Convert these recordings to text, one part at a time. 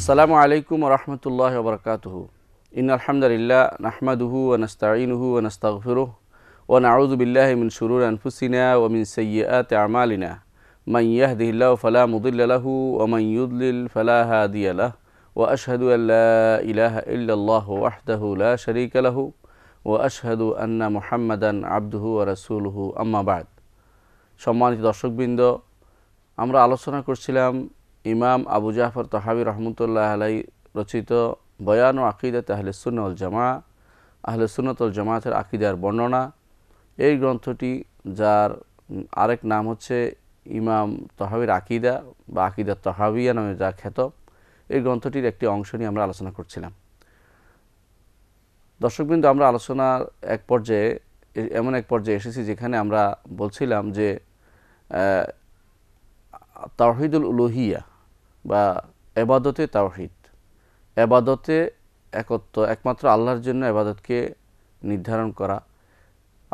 আসসালামু আলাইকুম রহমতুল্লাহ বরকাতহ ইন আলহামদুলিল্লাহ নাহমাদুহু ও নস্তাইনুহু ও নস্তাগফিরুহ ও নাউজুবিল্লাহ মিন শুরুর আনফুসিনা ও মিন সৈয়াত আমালিনা من يهده الله فلا مضل له ومن يضلل فلا هادي له وأشهد أن لا إله إلا الله وحده لا شريك له وأشهد أن محمدا عبده ورسوله أما بعد সম্মানিত দর্শকবৃন্দ আমরা আলোচনা করছিলাম ইমাম আবু জাফর তহাবি রহমতুল্লাহ আলাই রচিত বয়ান ও আকিদা তাহলে সুনল জামা আহলে সুনতুল জামাতের আকিদার বর্ণনা এই গ্রন্থটি যার আরেক নাম হচ্ছে ইমাম তহাবির আকিদা বা আকিদা তহাবিয়া নামে যা খ্যাত এই গ্রন্থটির একটি অংশ নিয়ে আমরা আলোচনা করছিলাম দর্শকবৃন্দ আমরা আলোচনার এক পর্যায়ে এমন এক পর্যায়ে এসেছি যেখানে আমরা বলছিলাম যে তহিদুল উলোহিয়া বা এবাদতে তাওহিদ এবাদতে একত্ব একমাত্র আল্লাহর জন্য এবাদতকে নির্ধারণ করা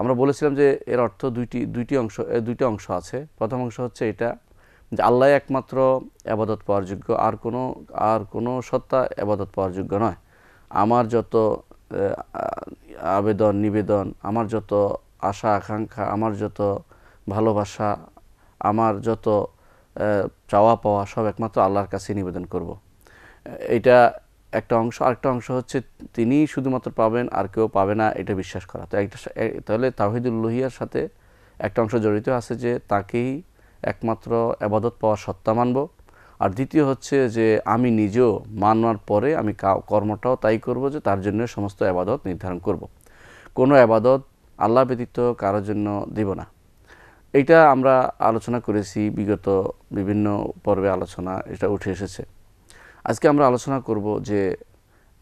আমরা বলেছিলাম যে এর অর্থ দুইটি দুইটি অংশ দুইটি অংশ আছে প্রথম অংশ হচ্ছে এটা যে আল্লাহ একমাত্র আবাদত পাওয়ার যোগ্য আর কোনো আর কোনো সত্তা আবাদত পাওয়ার যোগ্য নয় আমার যত আবেদন নিবেদন আমার যত আশা আকাঙ্ক্ষা আমার যত ভালোবাসা আমার যত চাওয়া পাওয়া সব একমাত্র আল্লাহর কাছে নিবেদন করব। এটা একটা অংশ আরেকটা অংশ হচ্ছে তিনি শুধুমাত্র পাবেন আর কেউ পাবে না এটা বিশ্বাস করা তো একটা তাহলে তাহিদুল্লহিয়ার সাথে একটা অংশ জড়িত আছে যে তাকেই একমাত্র আবাদত পাওয়ার সত্তা মানব আর দ্বিতীয় হচ্ছে যে আমি নিজেও মানার পরে আমি কর্মটাও তাই করব যে তার জন্য সমস্ত আবাদত নির্ধারণ করব। কোনো আবাদত আল্লাহ ব্যতীত কারোর জন্য দিব না এটা আমরা আলোচনা করেছি বিগত বিভিন্ন পর্বে আলোচনা এটা উঠে এসেছে আজকে আমরা আলোচনা করব যে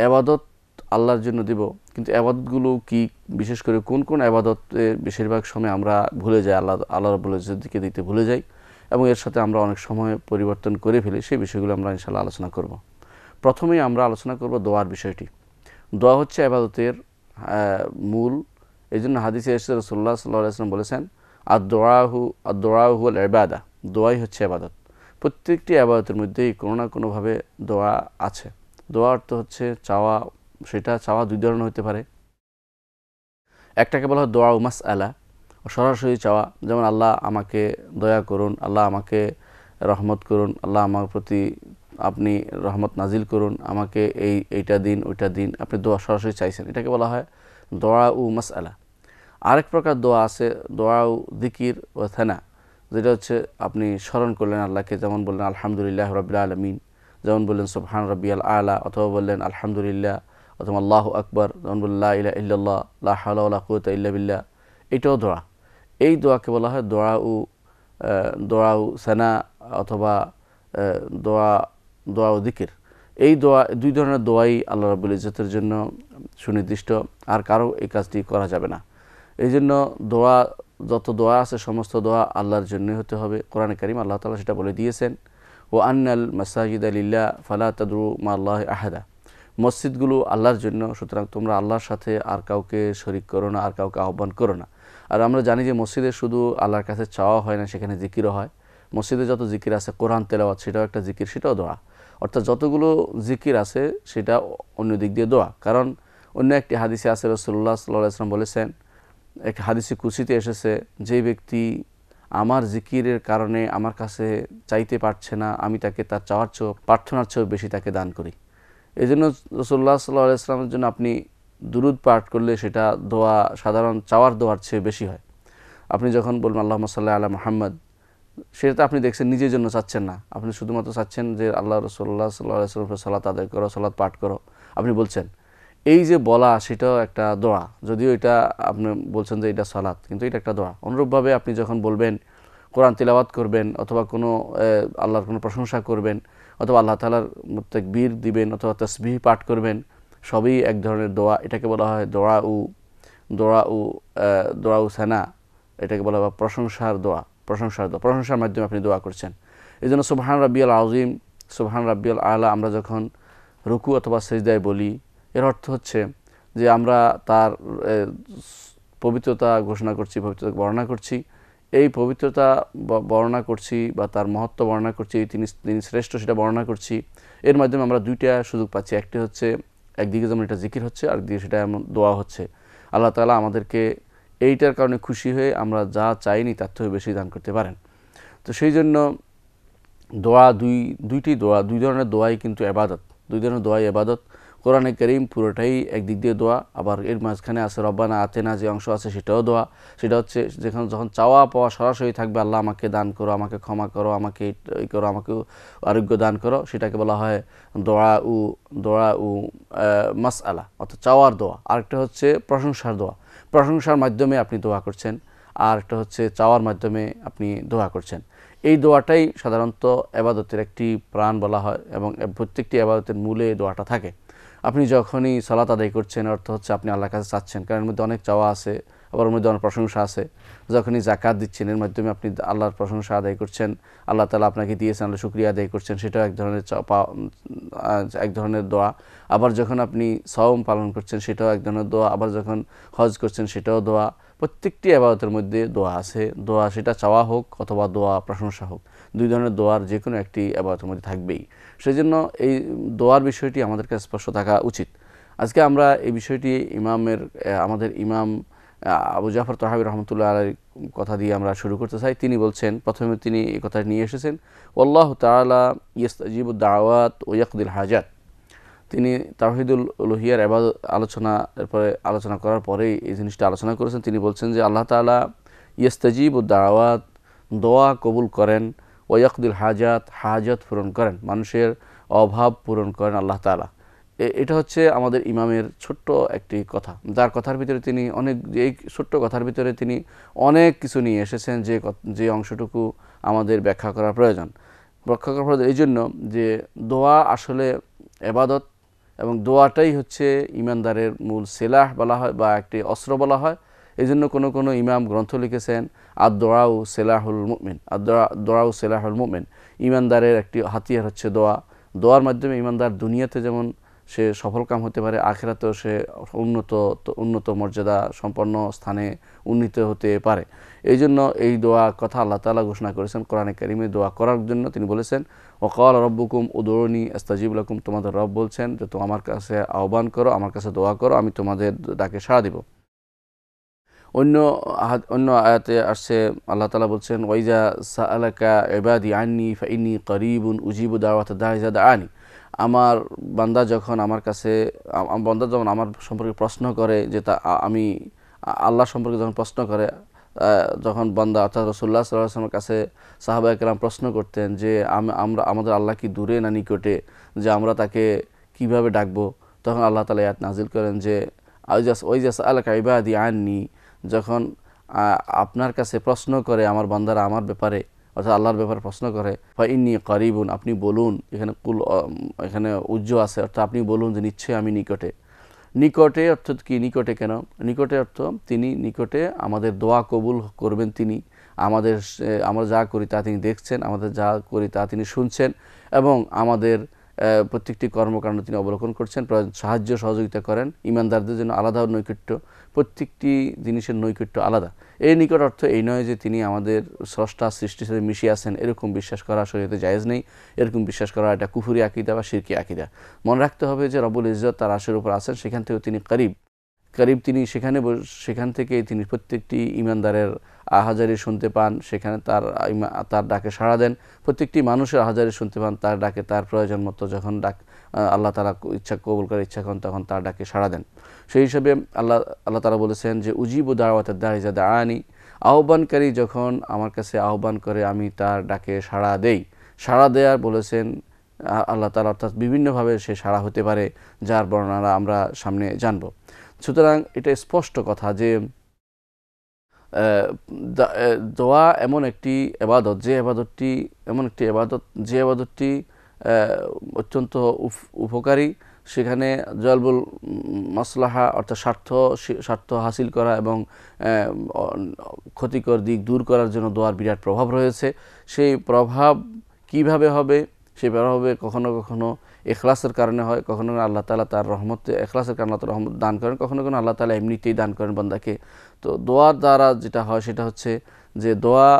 আবাদত আল্লাহর জন্য দিব কিন্তু আবাদতগুলো কি বিশেষ করে কোন কোন আবাদত বেশিরভাগ সময় আমরা ভুলে যাই আল্লাহ আল্লাহ রবুল দিকে দিতে ভুলে যাই এবং এর সাথে আমরা অনেক সময় পরিবর্তন করে ফেলি সেই বিষয়গুলো আমরা ইনশাল্লাহ আলোচনা করব প্রথমেই আমরা আলোচনা করব দোয়ার বিষয়টি দোয়া হচ্ছে আবাদতের মূল এই জন্য হাদিসে এসে রসোল্লা সাল্লাহ আসলাম বলেছেন আর দোয়াহু আর দোয়াহু হল এবাদা দোয়াই হচ্ছে আবাদত প্রত্যেকটি আবাদতের মধ্যেই কোনো না কোনোভাবে দোয়া আছে দোয়া অর্থ হচ্ছে চাওয়া সেটা চাওয়া দুই ধরনের হতে পারে একটাকে বলা হয় দোয়া উমাস আলা সরাসরি চাওয়া যেমন আল্লাহ আমাকে দয়া করুন আল্লাহ আমাকে রহমত করুন আল্লাহ আমার প্রতি আপনি রহমত নাজিল করুন আমাকে এই এইটা দিন ওইটা দিন আপনি দোয়া সরাসরি চাইছেন এটাকে বলা হয় দোয়া উমাস আলা আরেক প্রকার দোয়া আছে দোয়াও দিকির ও থেনা যেটা হচ্ছে আপনি স্মরণ করলেন আল্লাহকে যেমন বললেন আলহামদুলিল্লাহ রবিল আলমিন যেমন বললেন সুফহান রবি আল আলা অথবা বললেন আলহামদুলিল্লাহ অথবা আল্লাহ আকবর যেমন বলল্লা ইলা ইল্লাল্লাহ লা হালা কুয়তা ইল্লা বিল্লাহ এটাও দোয়া এই দোয়াকে বলা হয় দোয়া উ দোয়া উ সেনা অথবা দোয়া দোয়া ও দিকির এই দোয়া দুই ধরনের দোয়াই আল্লাহ রবুল ইজতের জন্য সুনির্দিষ্ট আর কারো এই কাজটি করা যাবে না এই জন্য দোয়া যত দোয়া আছে সমস্ত দোয়া আল্লাহর জন্যই হতে হবে কোরআন করিম আল্লাহ তালা সেটা বলে দিয়েছেন ও আন্নাল মাসাজিদ আলিল্লা ফালা তাদু মা আল্লাহ আহাদা মসজিদগুলো আল্লাহর জন্য সুতরাং তোমরা আল্লাহর সাথে আর কাউকে শরিক করো না আর কাউকে আহ্বান করো না আর আমরা জানি যে মসজিদে শুধু আল্লাহর কাছে চাওয়া হয় না সেখানে জিকিরও হয় মসজিদে যত জিকির আছে কোরআন তেলাওয়াত সেটাও একটা জিকির সেটাও দোয়া অর্থাৎ যতগুলো জিকির আছে সেটা অন্য দিক দিয়ে দোয়া কারণ অন্য একটি হাদিসে আছে রসুল্লাহ সাল্লাহ আসলাম বলেছেন এক হাদিসি কুচিতে এসেছে যে ব্যক্তি আমার জিকিরের কারণে আমার কাছে চাইতে পারছে না আমি তাকে তার চাওয়ার চেয়েও প্রার্থনার চেয়েও বেশি তাকে দান করি এই জন্য রসোল্লা সাল্লাহ ইসলামের জন্য আপনি দুরুদ পাঠ করলে সেটা দোয়া সাধারণ চাওয়ার দোয়ার চেয়ে বেশি হয় আপনি যখন বলবেন আল্লাহ সাল্লাহ আল্লাহ মোহাম্মদ সেটা আপনি দেখছেন নিজের জন্য চাচ্ছেন না আপনি শুধুমাত্র চাচ্ছেন যে আল্লাহ রসল্লাহ সাল্লাহ সাল্লাম সাল্লাত আদায় করো সালাত পাঠ করো আপনি বলছেন এই যে বলা সেটাও একটা দোয়া যদিও এটা আপনি বলছেন যে এটা সালাত কিন্তু এটা একটা দোয়া অনুরূপভাবে আপনি যখন বলবেন কোরআন তিলাবাত করবেন অথবা কোনো আল্লাহর কোনো প্রশংসা করবেন অথবা আল্লাহ তালার বীর দিবেন অথবা তসবিহ পাঠ করবেন সবই এক ধরনের দোয়া এটাকে বলা হয় দোড়া উ দোড়া উ দোড়া উ সেনা এটাকে বলা হয় প্রশংসার দোয়া প্রশংসার দোয়া প্রশংসার মাধ্যমে আপনি দোয়া করছেন এই জন্য সুবহান রাব্বিয়াল আজিম সুবহান রাব্বিয়াল আলা আমরা যখন রুকু অথবা সেজদায় বলি এর অর্থ হচ্ছে যে আমরা তার পবিত্রতা ঘোষণা করছি পবিত্রতা বর্ণনা করছি এই পবিত্রতা বর্ণনা করছি বা তার মহত্ব বর্ণনা করছি তিনি তিনি শ্রেষ্ঠ সেটা বর্ণনা করছি এর মাধ্যমে আমরা দুইটা সুযোগ পাচ্ছি একটি হচ্ছে একদিকে যেমন এটা জিকির হচ্ছে আর একদিকে সেটা এমন দোয়া হচ্ছে আল্লাহ তালা আমাদেরকে এইটার কারণে খুশি হয়ে আমরা যা চাইনি তার থেকে বেশি দান করতে পারেন তো সেই জন্য দোয়া দুই দুইটি দোয়া দুই ধরনের দোয়াই কিন্তু এবাদত দুই ধরনের দোয়াই এবাদত কোরআনে করিম পুরোটাই একদিক দিয়ে দোয়া আবার এর মাঝখানে আছে রব্বানা আতেনা যে অংশ আছে সেটাও দোয়া সেটা হচ্ছে যেখানে যখন চাওয়া পাওয়া সরাসরি থাকবে আল্লাহ আমাকে দান করো আমাকে ক্ষমা করো আমাকে এই করো আমাকে আরোগ্য দান করো সেটাকে বলা হয় দোয়া উ দোয়া উ মাস আলা অর্থাৎ চাওয়ার দোয়া আরেকটা হচ্ছে প্রশংসার দোয়া প্রশংসার মাধ্যমে আপনি দোয়া করছেন আর একটা হচ্ছে চাওয়ার মাধ্যমে আপনি দোয়া করছেন এই দোয়াটাই সাধারণত আবাদতের একটি প্রাণ বলা হয় এবং প্রত্যেকটি আবাদতের মূলে দোয়াটা থাকে আপনি যখনই সালাত আদায় করছেন অর্থ হচ্ছে আপনি আল্লাহর কাছে চাচ্ছেন কারণ এর মধ্যে অনেক চাওয়া আছে আবার ওর মধ্যে অনেক প্রশংসা আছে যখনই জাকাত দিচ্ছেন এর মাধ্যমে আপনি আল্লাহর প্রশংসা আদায় করছেন আল্লাহ তালা আপনাকে দিয়েছেন আল্লাহ শুক্রিয়া আদায় করছেন সেটাও এক ধরনের এক ধরনের দোয়া আবার যখন আপনি সওম পালন করছেন সেটাও এক ধরনের দোয়া আবার যখন হজ করছেন সেটাও দোয়া প্রত্যেকটি আবাদতের মধ্যে দোয়া আছে দোয়া সেটা চাওয়া হোক অথবা দোয়া প্রশংসা হোক দুই ধরনের দোয়ার যে কোনো একটি আবাদতের মধ্যে থাকবেই সেই জন্য এই দোয়ার বিষয়টি আমাদের কাছে স্পষ্ট থাকা উচিত আজকে আমরা এই বিষয়টি ইমামের আমাদের ইমাম আবু জাফর তহাবি রহমতুল্লাহ আলের কথা দিয়ে আমরা শুরু করতে চাই তিনি বলছেন প্রথমে তিনি এই কথা নিয়ে এসেছেন আল্লাহ তালা ইয়াস্তাজিবুদ দাওয়াত ও ইয়াকুদুল হাজাত তিনি তাহিদুল লোহিয়ার এবার আলোচনা এরপরে আলোচনা করার পরেই এই জিনিসটা আলোচনা করেছেন তিনি বলছেন যে আল্লাহ তালা ইয়াস্তাজিব ও দাওয়াত দোয়া কবুল করেন ওয়াকদুল হাজাত হাজাত পূরণ করেন মানুষের অভাব পূরণ করেন আল্লাহ তালা এটা হচ্ছে আমাদের ইমামের ছোট্ট একটি কথা যার কথার ভিতরে তিনি অনেক এই ছোট্ট কথার ভিতরে তিনি অনেক কিছু নিয়ে এসেছেন যে যে অংশটুকু আমাদের ব্যাখ্যা করা প্রয়োজন ব্যাখ্যা করা প্রয়োজন এই জন্য যে দোয়া আসলে এবাদত এবং দোয়াটাই হচ্ছে ইমানদারের মূল সেলাহ বলা হয় বা একটি অস্ত্র বলা হয় এই জন্য কোনো কোনো ইমাম গ্রন্থ লিখেছেন আর দোয়াউ সেলাহুল মুমিন দোয়াউ সেলাহুল মুমিন ইমানদারের একটি হাতিয়ার হচ্ছে দোয়া দোয়ার মাধ্যমে ইমানদার দুনিয়াতে যেমন সে সফলকাম হতে পারে আখেরাতেও সে উন্নত উন্নত মর্যাদা সম্পন্ন স্থানে উন্নীত হতে পারে এই জন্য এই দোয়া কথা আল্লাহ তালা ঘোষণা করেছেন কোরআনে কারিমে দোয়া করার জন্য তিনি বলেছেন অকাল রব্বুকুম উদরণী আস্তাজিবুলাকুম তোমাদের রব বলছেন যে তো আমার কাছে আহ্বান করো আমার কাছে দোয়া করো আমি তোমাদের ডাকে সাড়া দিব অন্য অন্য আয়াতে আসছে আল্লাহ তালা বলছেন ওয়াইজা সালাকা এবাদি আননি ফাইনি করিবুন উজিবু দাওয়াত দাহিজাদ আনি আমার বান্দা যখন আমার কাছে বান্দা যখন আমার সম্পর্কে প্রশ্ন করে যে তা আমি আল্লাহ সম্পর্কে যখন প্রশ্ন করে যখন বান্দা অর্থাৎ রসুল্লাহ সাল্লামের কাছে সাহাবা একরাম প্রশ্ন করতেন যে আমরা আমাদের আল্লাহ কি দূরে না নিকটে যে আমরা তাকে কিভাবে ডাকবো তখন আল্লাহ তালা ইয়াত নাজিল করেন যে ওই ওই জাস আল্লাহ কাইবাদি আননি যখন আপনার কাছে প্রশ্ন করে আমার বান্দারা আমার ব্যাপারে অর্থাৎ আল্লাহর ব্যাপারে প্রশ্ন করে বা ইনি করিবুন আপনি বলুন এখানে কুল এখানে উজ্জ আছে অর্থাৎ আপনি বলুন যে নিশ্চয়ই আমি নিকটে নিকটে অর্থাৎ কি নিকটে কেন নিকটে অর্থ তিনি নিকটে আমাদের দোয়া কবুল করবেন তিনি আমাদের আমরা যা করি তা তিনি দেখছেন আমাদের যা করি তা তিনি শুনছেন এবং আমাদের প্রত্যেকটি কর্মকাণ্ড তিনি অবলোকন করছেন সাহায্য সহযোগিতা করেন ইমানদারদের জন্য আলাদা নৈকট্য প্রত্যেকটি জিনিসের নৈকট্য আলাদা এই নিকট অর্থ এই নয় যে তিনি আমাদের স্রষ্টা সৃষ্টির সাথে মিশিয়ে আছেন এরকম বিশ্বাস করা শরীরে জায়েজ নেই এরকম বিশ্বাস করা এটা কুফুরি আকিদা বা সিরকি আকিদা মনে রাখতে হবে যে রবুল ইজত তার আশের উপর আছেন সেখান থেকেও তিনি করিব করিব তিনি সেখানে সেখান থেকে তিনি প্রত্যেকটি ইমানদারের আহাজারি শুনতে পান সেখানে তার তার ডাকে সাড়া দেন প্রত্যেকটি মানুষের আহাজারি শুনতে পান তার ডাকে তার প্রয়োজন মতো যখন ডাক আল্লাহ তারা ইচ্ছা কবুল করে ইচ্ছা করেন তখন তার ডাকে সাড়া দেন সেই হিসাবে আল্লাহ আল্লাহ তারা বলেছেন যে উজিবু দাওয়াতের দাহিজা দা আনি আহ্বানকারী যখন আমার কাছে আহ্বান করে আমি তার ডাকে সাড়া দেই সাড়া দেয়ার বলেছেন আল্লাহ তালা অর্থাৎ বিভিন্নভাবে সে সাড়া হতে পারে যার বর্ণনা আমরা সামনে জানব সুতরাং এটা স্পষ্ট কথা যে দোয়া এমন একটি এবাদত যে এবাদতটি এমন একটি এবাদত যে এবাদতটি অত্যন্ত উপকারী সেখানে জলবুল মাসলাহা অর্থাৎ স্বার্থ স্বার্থ হাসিল করা এবং ক্ষতিকর দিক দূর করার জন্য দোয়ার বিরাট প্রভাব রয়েছে সেই প্রভাব কিভাবে হবে সেই প্রভাবে কখনো কখনো এখলাসের কারণে হয় কখনো আল্লাহ তালা তার রহমতে এখলাসের কারণে তার রহমত দান করেন কখনো কখনো আল্লাহ তালা এমনিতেই দান করেন বন্দাকে তো দোয়ার দ্বারা যেটা হয় সেটা হচ্ছে যে দোয়া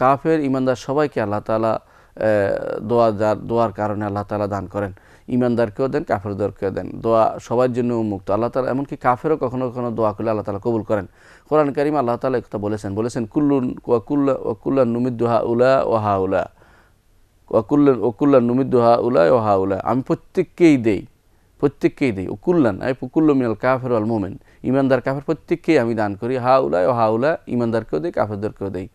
কাফের ইমানদার সবাইকে আল্লাহ তালা দোয়া যার দোয়ার কারণে আল্লাহ তালা দান করেন ইমানদারকেও দেন দরকেও দেন দোয়া সবার জন্য উন্মুক্ত আল্লাহ তালা এমনকি কাফেরও কখনো কখনো দোয়া করলে আল্লাহ তালা কবুল করেন কোরআন করিম আল্লাহ তালা একথা বলেছেন বলেছেন কুল্লুন ওয়াকুল্লা ওয়াকুল্লা নুমিদুহা উলা ওহা উলা ওয়াকুল্লান ওকুল্লান নুমিদুহা উলা ওহা উলা আমি প্রত্যেককেই দেই প্রত্যেককেই দেই ওকুল্লান আই পুকুল্ল মিনাল কাফের আল মোমেন ইমানদার কাফের প্রত্যেককেই আমি দান করি হা উলায় ও হা উলা ইমানদারকেও দেই দরকেও দেই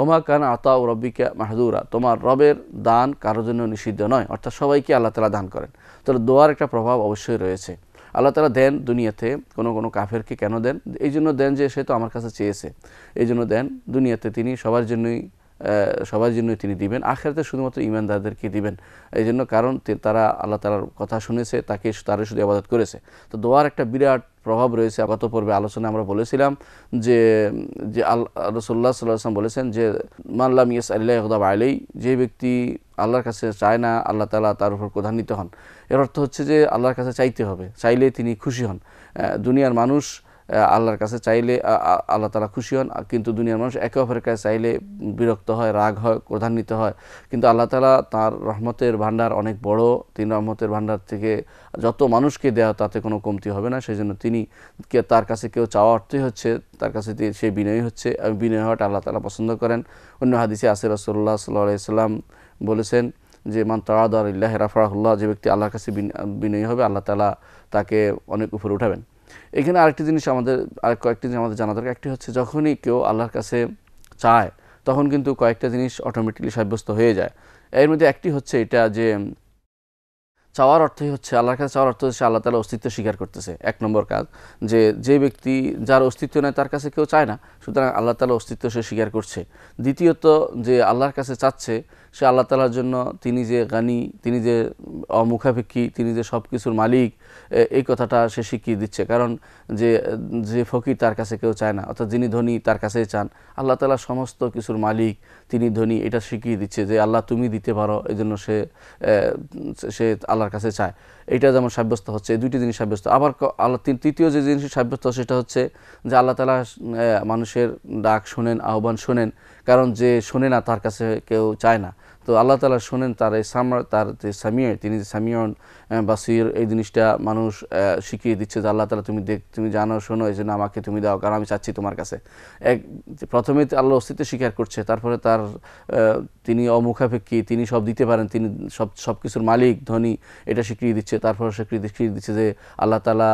ওমা কান আতা ও রব্বিকা মাহদুরা তোমার রবের দান কারোর জন্য নিষিদ্ধ নয় অর্থাৎ সবাইকে আল্লাহ তালা দান করেন তাহলে দোয়ার একটা প্রভাব অবশ্যই রয়েছে আল্লাহ তালা দেন দুনিয়াতে কোনো কোনো কাফেরকে কেন দেন এই জন্য দেন যে সে তো আমার কাছে চেয়েছে এই জন্য দেন দুনিয়াতে তিনি সবার জন্যই সবার জন্য তিনি দিবেন আখেরাতে শুধুমাত্র ইমানদারদেরকে দিবেন এই জন্য কারণ তারা আল্লাহ তালার কথা শুনেছে তাকে তারা শুধু আবাদত করেছে তো দোয়ার একটা বিরাট প্রভাব রয়েছে আগত পর্বে আলোচনা আমরা বলেছিলাম যে যে আল রসোল্লা সাল্লাম বলেছেন যে মাল্লাম ইয়াস আল্লাহ হদাব আলাই যে ব্যক্তি আল্লাহর কাছে চায় না আল্লাহ তালা তার উপর প্রধান্বিত হন এর অর্থ হচ্ছে যে আল্লাহর কাছে চাইতে হবে চাইলে তিনি খুশি হন দুনিয়ার মানুষ আল্লাহর কাছে চাইলে আল্লাহ তালা খুশি হন কিন্তু দুনিয়ার মানুষ একে অপরের কাছে চাইলে বিরক্ত হয় রাগ হয় ক্রধান্বিত হয় কিন্তু আল্লাহ তালা তার রহমতের ভাণ্ডার অনেক বড় তিনি রহমতের ভাণ্ডার থেকে যত মানুষকে দেওয়া তাতে কোনো কমতি হবে না সেই জন্য তিনি তার কাছে কেউ চাওয়া অর্থই হচ্ছে তার কাছে সে বিনয়ী হচ্ছে বিনয় হওয়াটা আল্লাহ তালা পছন্দ করেন অন্য হাদিসে আসির রসল্লাহ সাল্লাহ সাল্লাম বলেছেন যে মান তাড়াদ আল্লাহ রাফরাহুল্লাহ যে ব্যক্তি আল্লাহর কাছে বিনয়ী হবে আল্লাহ তালা তাকে অনেক উপরে উঠাবেন এখানে আরেকটি জিনিস আমাদের আর কয়েকটি জিনিস আমাদের জানা দরকার একটি হচ্ছে যখনই কেউ আল্লাহর কাছে চায় তখন কিন্তু কয়েকটা জিনিস অটোমেটিকলি সাব্যস্ত হয়ে যায় এর মধ্যে একটি হচ্ছে এটা যে চাওয়ার অর্থই হচ্ছে আল্লাহর কাছে চাওয়ার অর্থ হচ্ছে আল্লাহ তালা অস্তিত্ব স্বীকার করতেছে এক নম্বর কাজ যে যে ব্যক্তি যার অস্তিত্ব নেয় তার কাছে কেউ চায় না সুতরাং আল্লাহ তালা অস্তিত্ব সে স্বীকার করছে দ্বিতীয়ত যে আল্লাহর কাছে চাচ্ছে সে আল্লাহ তালার জন্য তিনি যে গানি তিনি যে অমুখাপেক্ষী তিনি যে সব কিছুর মালিক এই কথাটা সে শিখিয়ে দিচ্ছে কারণ যে যে ফকির তার কাছে কেউ চায় না অর্থাৎ যিনি ধনী তার কাছেই চান আল্লাহ তালা সমস্ত কিছুর মালিক তিনি ধনী এটা শিখিয়ে দিচ্ছে যে আল্লাহ তুমি দিতে পারো এই জন্য সে সে আল্লাহর কাছে চায় এটা যেমন সাব্যস্ত হচ্ছে দুইটি জিনিস সাব্যস্ত আবার আল্লাহ তৃতীয় যে জিনিস সাব্যস্ত সেটা হচ্ছে যে আল্লাহ তালা মানুষের ডাক শোনেন আহ্বান শোনেন কারণ যে শোনে না তার কাছে কেউ চায় না তো আল্লাহ তালা শোনেন তার এই সামর তার যে সামিয়র তিনি যে সামিয়ন সির এই জিনিসটা মানুষ শিখিয়ে দিচ্ছে যে আল্লাহ তালা তুমি দেখ তুমি জানো শোনো এই জন্য আমাকে তুমি দাও কারণ আমি চাচ্ছি তোমার কাছে এক প্রথমে আল্লাহ অস্তিত্ব স্বীকার করছে তারপরে তার তিনি অমুখাপেক্ষী তিনি সব দিতে পারেন তিনি সব সব কিছুর মালিক ধনী এটা স্বীকৃতি দিচ্ছে তারপরে স্বীকৃতি স্বীকৃতি দিচ্ছে যে আল্লাহ তালা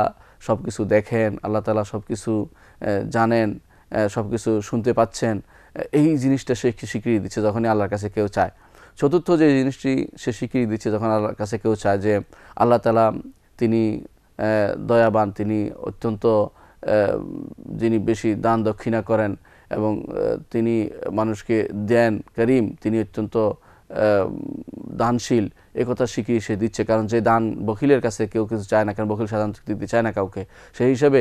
সব কিছু দেখেন আল্লাহ তালা সব কিছু জানেন সব কিছু শুনতে পাচ্ছেন এই জিনিসটা সে স্বীকৃতি দিচ্ছে যখনই আল্লাহর কাছে কেউ চায় চতুর্থ যে জিনিসটি সে স্বীকৃতি দিচ্ছে যখন আল্লাহর কাছে কেউ চায় যে আল্লাহ তালা তিনি দয়াবান তিনি অত্যন্ত যিনি বেশি দান দক্ষিণা করেন এবং তিনি মানুষকে দেন করিম তিনি অত্যন্ত দানশীল একথা শিখিয়ে সে দিচ্ছে কারণ যে দান বকিলের কাছে কেউ কিছু চায় না কারণ বকিল সাধারণত দিতে চায় না কাউকে সেই হিসাবে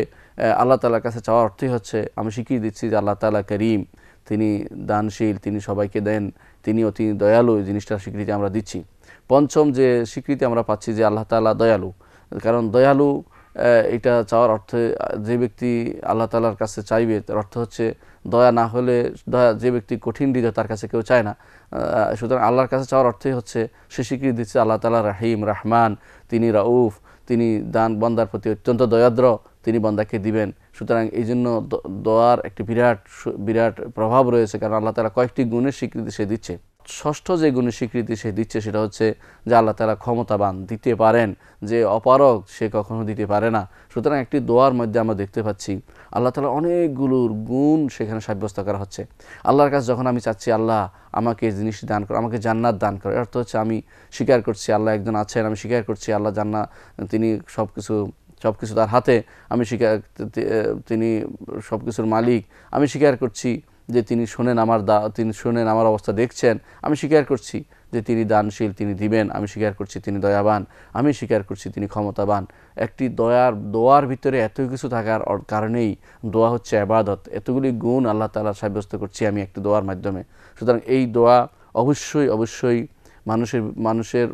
আল্লাহ তালার কাছে চাওয়ার অর্থই হচ্ছে আমি শিখিয়ে দিচ্ছি যে আল্লাহ তালা করিম তিনি দানশীল তিনি সবাইকে দেন তিনি অতি দয়ালু এই জিনিসটার স্বীকৃতি আমরা দিচ্ছি পঞ্চম যে স্বীকৃতি আমরা পাচ্ছি যে আল্লাহ তালা দয়ালু কারণ দয়ালু এটা চাওয়ার অর্থে যে ব্যক্তি আল্লাহ তালার কাছে চাইবে তার অর্থ হচ্ছে দয়া না হলে দয়া যে ব্যক্তি কঠিন হৃদয় তার কাছে কেউ চায় না সুতরাং আল্লাহর কাছে চাওয়ার অর্থই হচ্ছে সে স্বীকৃতি দিচ্ছে আল্লাহ তালা রাহিম রাহমান তিনি রাউফ তিনি দান বন্দার প্রতি অত্যন্ত দয়াদ্র তিনি বন্দাকে দিবেন সুতরাং এই জন্য দোয়ার একটি বিরাট বিরাট প্রভাব রয়েছে কারণ আল্লাহ তালা কয়েকটি গুণের স্বীকৃতি সে দিচ্ছে ষষ্ঠ যে গুণের স্বীকৃতি সে দিচ্ছে সেটা হচ্ছে যে আল্লাহ তালা ক্ষমতাবান দিতে পারেন যে অপারক সে কখনো দিতে পারে না সুতরাং একটি দোয়ার মধ্যে আমরা দেখতে পাচ্ছি আল্লাহ তালা অনেকগুলোর গুণ সেখানে সাব্যস্ত করা হচ্ছে আল্লাহর কাছে যখন আমি চাচ্ছি আল্লাহ আমাকে এই জিনিসটি দান করো আমাকে জান্নাত দান করো অর্থ হচ্ছে আমি স্বীকার করছি আল্লাহ একজন আছেন আমি স্বীকার করছি আল্লাহ জান্না তিনি সব কিছু সব কিছু তার হাতে আমি স্বীকার তিনি সব কিছুর মালিক আমি স্বীকার করছি যে তিনি শোনেন আমার দা তিনি শোনেন আমার অবস্থা দেখছেন আমি স্বীকার করছি যে তিনি দানশীল তিনি দিবেন আমি স্বীকার করছি তিনি দয়াবান আমি স্বীকার করছি তিনি ক্ষমতাবান একটি দয়ার দোয়ার ভিতরে এত কিছু থাকার কারণেই দোয়া হচ্ছে আবাদত এতগুলি গুণ আল্লাহ তালা সাব্যস্ত করছি আমি একটি দোয়ার মাধ্যমে সুতরাং এই দোয়া অবশ্যই অবশ্যই মানুষের মানুষের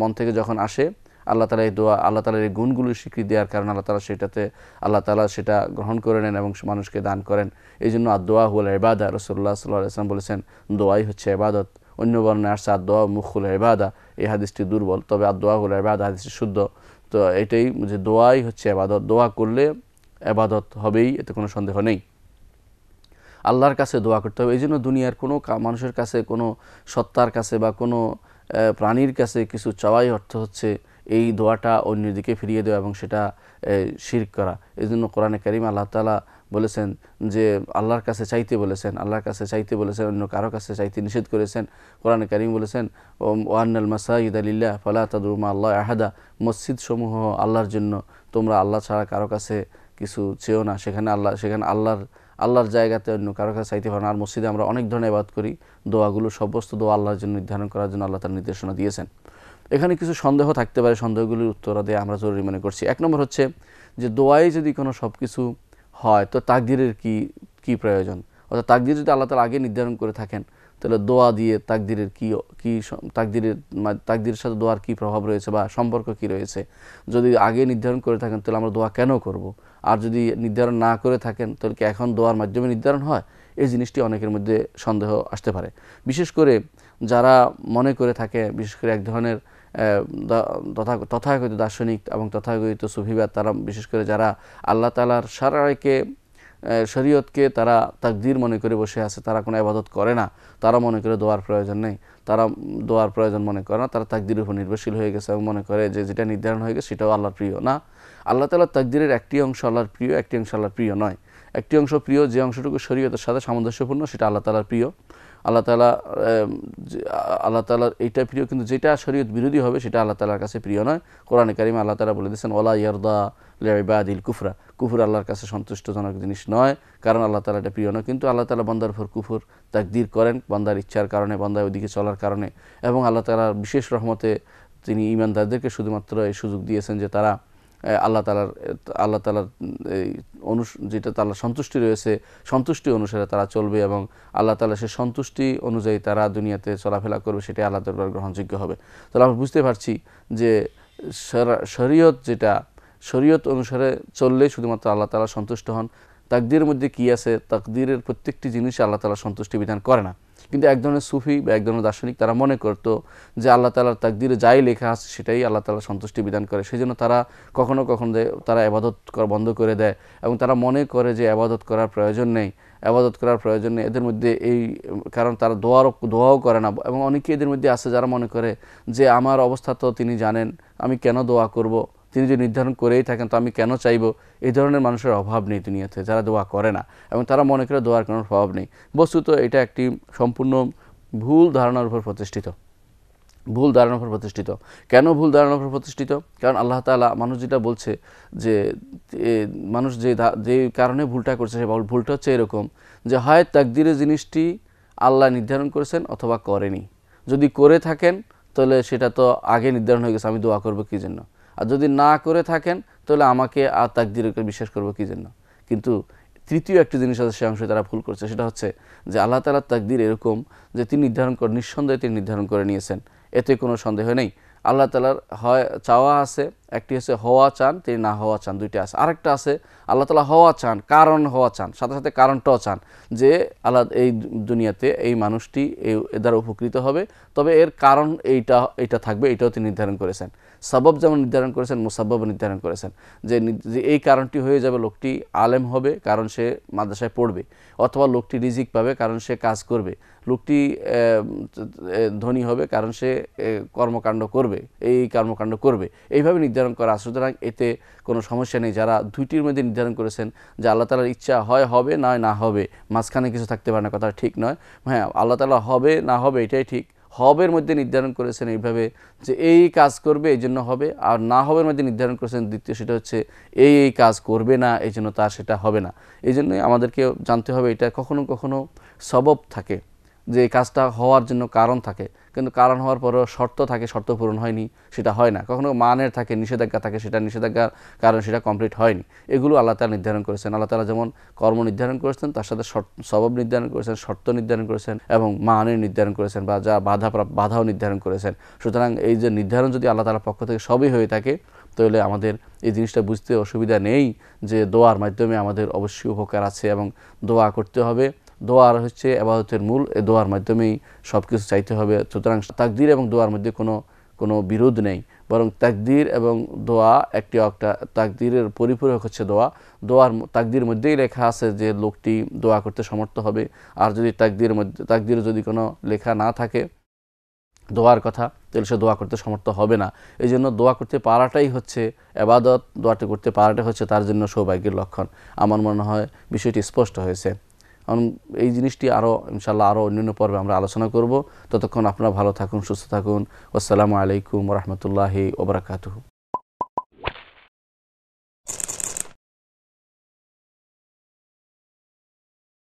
মন থেকে যখন আসে আল্লাহ তালা এই দোয়া আল্লাহ তালার এই গুণগুলো স্বীকৃতি দেওয়ার কারণে আল্লাহ তালা সেটাতে আল্লাহ তালা সেটা গ্রহণ করে নেন এবং মানুষকে দান করেন এই জন্য দোয়া হল এবাদা রসুল্লাহ সাল্লাহ ইসলাম বলেছেন দোয়াই হচ্ছে এবাদত অন্য বর্ণায় আসছে মুখ মুখুল এবাদা এই হাদিসটি দুর্বল তবে আদোয়া হুল এবাদা হাদিসটি শুদ্ধ তো এটাই যে দোয়াই হচ্ছে এবাদত দোয়া করলে এবাদত হবেই এতে কোনো সন্দেহ নেই আল্লাহর কাছে দোয়া করতে হবে এই জন্য দুনিয়ার কোনো মানুষের কাছে কোনো সত্তার কাছে বা কোনো প্রাণীর কাছে কিছু চাওয়াই অর্থ হচ্ছে এই দোয়াটা অন্যদিকে ফিরিয়ে দেওয়া এবং সেটা শির করা এই জন্য কোরআনে করিম আল্লাহ তালা বলেছেন যে আল্লাহর কাছে চাইতে বলেছেন আল্লাহর কাছে চাইতে বলেছেন অন্য কারো কাছে চাইতে নিষেধ করেছেন কোরআন করিম বলেছেন ওয়ান্নাল মাসাইদ আলিল্লাহ ফালা তাদুরমা আল্লাহ আহাদা মসজিদ সমূহ আল্লাহর জন্য তোমরা আল্লাহ ছাড়া কারো কাছে কিছু চেয়েও না সেখানে আল্লাহ সেখানে আল্লাহর আল্লাহর জায়গাতে অন্য কারো কাছে চাইতে পারেন আর মসজিদে আমরা অনেক ধরনের আবাদ করি দোয়াগুলো সমস্ত দোয়া আল্লাহর জন্য নির্ধারণ করার জন্য আল্লাহ তার নির্দেশনা দিয়েছেন এখানে কিছু সন্দেহ থাকতে পারে সন্দেহগুলির উত্তরা দিয়ে আমরা জরুরি মনে করছি এক নম্বর হচ্ছে যে দোয়াই যদি কোনো সব কিছু হয় তো তাকদিরের কি কি প্রয়োজন অর্থাৎ তাকদির যদি আল্লাহ তালা আগে নির্ধারণ করে থাকেন তাহলে দোয়া দিয়ে তাকদিরের কী কী তাকদিরের তাকদিরের সাথে দোয়ার কী প্রভাব রয়েছে বা সম্পর্ক কী রয়েছে যদি আগে নির্ধারণ করে থাকেন তাহলে আমরা দোয়া কেন করব। আর যদি নির্ধারণ না করে থাকেন তাহলে কি এখন দোয়ার মাধ্যমে নির্ধারণ হয় এই জিনিসটি অনেকের মধ্যে সন্দেহ আসতে পারে বিশেষ করে যারা মনে করে থাকে বিশেষ করে এক ধরনের তথা তথাকথিত দার্শনিক এবং তথাকথিত সুফিবাদ তারা বিশেষ করে যারা আল্লাহ তালার সারাকে শরীয়তকে তারা তাকদির মনে করে বসে আছে তারা কোনো আবাদত করে না তারা মনে করে দোয়ার প্রয়োজন নেই তারা দোয়ার প্রয়োজন মনে করে না তারা তাকদির উপর নির্ভরশীল হয়ে গেছে এবং মনে করে যে যেটা নির্ধারণ হয়ে গেছে সেটাও আল্লাহর প্রিয় না আল্লাহ তালার তাকদিরের একটি অংশ আল্লাহর প্রিয় একটি অংশ আল্লাহর প্রিয় নয় একটি অংশ প্রিয় যে অংশটুকু শরীয়তের সাথে সামঞ্জস্যপূর্ণ সেটা আল্লাহ তালার প্রিয় আল্লাহ তালা আল্লাহ তালার এইটা প্রিয় কিন্তু যেটা শরীয়ত বিরোধী হবে সেটা আল্লাহ তালার কাছে প্রিয় নয় কোরআনে কারিমা আল্লাহ তালা বলে দিয়েছেন ওলা ইয়ারদা লেবাদিল কুফরা কুফুর আল্লাহর কাছে সন্তুষ্টজনক জিনিস নয় কারণ আল্লাহ তালা এটা প্রিয় নয় কিন্তু আল্লাহ তালা বন্দার ফর কুফুর তাকদির করেন বন্দার ইচ্ছার কারণে বন্দায় ওদিকে চলার কারণে এবং আল্লাহ তালার বিশেষ রহমতে তিনি ইমানদারদেরকে শুধুমাত্র এই সুযোগ দিয়েছেন যে তারা আল্লাহ তালার আল্লাহ তালার এই অনু যেটা তালার সন্তুষ্টি রয়েছে সন্তুষ্টি অনুসারে তারা চলবে এবং আল্লাহ তালা সে সন্তুষ্টি অনুযায়ী তারা দুনিয়াতে চলাফেরা করবে সেটাই আল্লাহ দরবার গ্রহণযোগ্য হবে তাহলে আমরা বুঝতে পারছি যে শরীয়ত যেটা শরীয়ত অনুসারে চললে শুধুমাত্র আল্লাহ তালা সন্তুষ্ট হন তাকদির মধ্যে কী আছে তাকদিরের প্রত্যেকটি জিনিস আল্লাহ তালা সন্তুষ্টি বিধান করে না কিন্তু এক ধরনের সুফি বা এক ধরনের দার্শনিক তারা মনে করতো যে আল্লাহ তালার তাকদিরে যাই লেখা আছে সেটাই আল্লাহ তালা সন্তুষ্টি বিধান করে সেই জন্য তারা কখনো কখনো তারা আবাদত বন্ধ করে দেয় এবং তারা মনে করে যে আবাদত করার প্রয়োজন নেই আবাদত করার প্রয়োজন নেই এদের মধ্যে এই কারণ তারা দোয়ারও দোয়াও করে না এবং অনেকে এদের মধ্যে আছে যারা মনে করে যে আমার অবস্থা তো তিনি জানেন আমি কেন দোয়া করব তিনি যদি নির্ধারণ করেই থাকেন তো আমি কেন চাইব এই ধরনের মানুষের অভাব নেই দুনিয়াতে যারা দোয়া করে না এবং তারা মনে করে দোয়ার কোনো অভাব নেই বস্তুত এটা একটি সম্পূর্ণ ভুল ধারণার উপর প্রতিষ্ঠিত ভুল ধারণার উপর প্রতিষ্ঠিত কেন ভুল ধারণার উপর প্রতিষ্ঠিত কারণ আল্লাহ তালা মানুষ যেটা বলছে যে মানুষ যে যে কারণে ভুলটা করছে সে ভুলটা হচ্ছে এরকম যে হয় তাকদিরে জিনিসটি আল্লাহ নির্ধারণ করেছেন অথবা করেনি যদি করে থাকেন তাহলে সেটা তো আগে নির্ধারণ হয়ে গেছে আমি দোয়া করবো কী জন্য আর যদি না করে থাকেন তাহলে আমাকে আর তাকদিরের বিশ্বাস করবো কী জন্য কিন্তু তৃতীয় একটি জিনিস আছে সে অংশে তারা ভুল করছে সেটা হচ্ছে যে আল্লাহ তালার তাকদির এরকম যে তিনি নির্ধারণ করে নিঃসন্দেহে তিনি নির্ধারণ করে নিয়েছেন এতে কোনো সন্দেহ নেই আল্লাহ তালার হয় চাওয়া আছে একটি হচ্ছে হওয়া চান তিনি না হওয়া চান দুইটা আছে আরেকটা আছে আল্লাহ তালা হওয়া চান কারণ হওয়া চান সাথে সাথে কারণটাও চান যে আল্লাহ এই দুনিয়াতে এই মানুষটি এই দ্বারা উপকৃত হবে তবে এর কারণ এইটা এইটা থাকবে এটাও তিনি নির্ধারণ করেছেন সাবব যেমন নির্ধারণ করেছেন মুসাব্বব নির্ধারণ করেছেন যে এই কারণটি হয়ে যাবে লোকটি আলেম হবে কারণ সে মাদ্রাসায় পড়বে অথবা লোকটি রিজিক পাবে কারণ সে কাজ করবে লোকটি ধনী হবে কারণ সে কর্মকাণ্ড করবে এই কর্মকাণ্ড করবে এইভাবে নির্ধারণ করা সুতরাং এতে কোনো সমস্যা নেই যারা দুইটির মধ্যে নির্ধারণ করেছেন যে আল্লাহ তালার ইচ্ছা হয় হবে নয় না হবে মাঝখানে কিছু থাকতে পারে না কথা ঠিক নয় হ্যাঁ আল্লাহ তালা হবে না হবে এটাই ঠিক হবের মধ্যে নির্ধারণ করেছেন এইভাবে যে এই কাজ করবে এই জন্য হবে আর না হবের মধ্যে নির্ধারণ করেছেন দ্বিতীয় সেটা হচ্ছে এই এই কাজ করবে না এই জন্য তার সেটা হবে না এই জন্যই আমাদেরকে জানতে হবে এটা কখনো কখনো সবব থাকে যে কাজটা হওয়ার জন্য কারণ থাকে কিন্তু কারণ হওয়ার পরেও শর্ত থাকে শর্ত পূরণ হয়নি সেটা হয় না কখনো মানের থাকে নিষেধাজ্ঞা থাকে সেটা নিষেধাজ্ঞার কারণ সেটা কমপ্লিট হয়নি এগুলো আল্লাহ তালা নির্ধারণ করেছেন আল্লাহ তালা যেমন কর্ম নির্ধারণ করেছেন তার সাথে সবব নির্ধারণ করেছেন শর্ত নির্ধারণ করেছেন এবং মানের নির্ধারণ করেছেন বা যা বাধা বাধাও নির্ধারণ করেছেন সুতরাং এই যে নির্ধারণ যদি আল্লাহ তালার পক্ষ থেকে সবই হয়ে থাকে তাহলে আমাদের এই জিনিসটা বুঝতে অসুবিধা নেই যে দোয়ার মাধ্যমে আমাদের অবশ্যই উপকার আছে এবং দোয়া করতে হবে দোয়ার হচ্ছে আবাদতের মূল এ দোয়ার মাধ্যমেই সব কিছু চাইতে হবে সুতরাং তাকদির এবং দোয়ার মধ্যে কোনো কোনো বিরোধ নেই বরং তাকদির এবং দোয়া একটি একটা তাকদিরের পরিপূরক হচ্ছে দোয়া দোয়ার তাকদির মধ্যেই লেখা আছে যে লোকটি দোয়া করতে সমর্থ হবে আর যদি তাকদির মধ্যে তাকদির যদি কোনো লেখা না থাকে দোয়ার কথা তাহলে সে দোয়া করতে সমর্থ হবে না এই জন্য দোয়া করতে পারাটাই হচ্ছে এবাদত দোয়াটি করতে পারাটাই হচ্ছে তার জন্য সৌভাগ্যের লক্ষণ আমার মনে হয় বিষয়টি স্পষ্ট হয়েছে এই জিনিসটি আরও ইনশাল্লাহ আরও অন্যান্য পর্বে আমরা আলোচনা করব ততক্ষণ আপনারা ভালো থাকুন সুস্থ থাকুন আসসালামু আলাইকুম রহমতুল্লাহি ওবরাকাতু